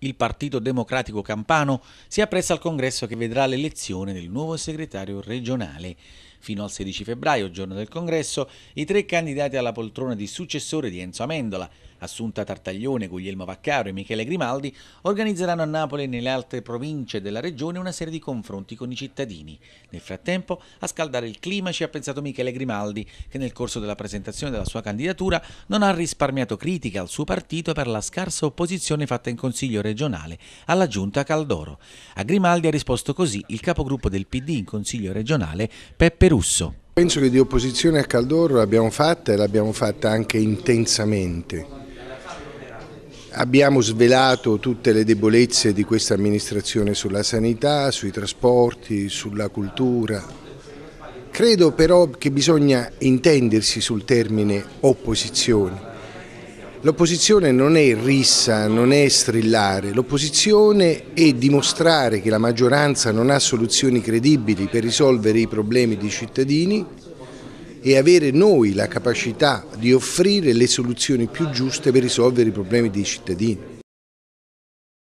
Il Partito Democratico Campano si appressa al congresso che vedrà l'elezione del nuovo segretario regionale. Fino al 16 febbraio, giorno del congresso, i tre candidati alla poltrona di successore di Enzo Amendola, Assunta Tartaglione, Guglielmo Vaccaro e Michele Grimaldi organizzeranno a Napoli e nelle altre province della regione una serie di confronti con i cittadini. Nel frattempo, a scaldare il clima ci ha pensato Michele Grimaldi, che nel corso della presentazione della sua candidatura non ha risparmiato critiche al suo partito per la scarsa opposizione fatta in Consiglio regionale alla giunta Caldoro. A Grimaldi ha risposto così il capogruppo del PD in Consiglio regionale Peppe Russo. Penso che di opposizione a Caldoro l'abbiamo fatta e l'abbiamo fatta anche intensamente Abbiamo svelato tutte le debolezze di questa amministrazione sulla sanità, sui trasporti, sulla cultura. Credo però che bisogna intendersi sul termine opposizione. L'opposizione non è rissa, non è strillare, l'opposizione è dimostrare che la maggioranza non ha soluzioni credibili per risolvere i problemi dei cittadini e avere noi la capacità di offrire le soluzioni più giuste per risolvere i problemi dei cittadini.